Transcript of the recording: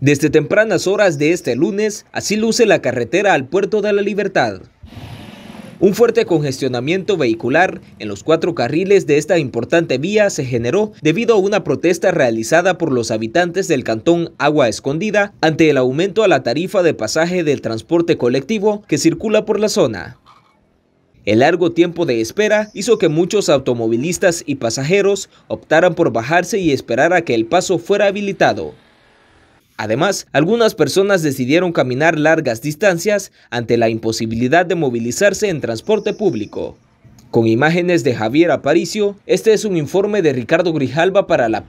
Desde tempranas horas de este lunes, así luce la carretera al Puerto de la Libertad. Un fuerte congestionamiento vehicular en los cuatro carriles de esta importante vía se generó debido a una protesta realizada por los habitantes del cantón Agua Escondida ante el aumento a la tarifa de pasaje del transporte colectivo que circula por la zona. El largo tiempo de espera hizo que muchos automovilistas y pasajeros optaran por bajarse y esperar a que el paso fuera habilitado. Además, algunas personas decidieron caminar largas distancias ante la imposibilidad de movilizarse en transporte público. Con imágenes de Javier Aparicio, este es un informe de Ricardo Grijalba para la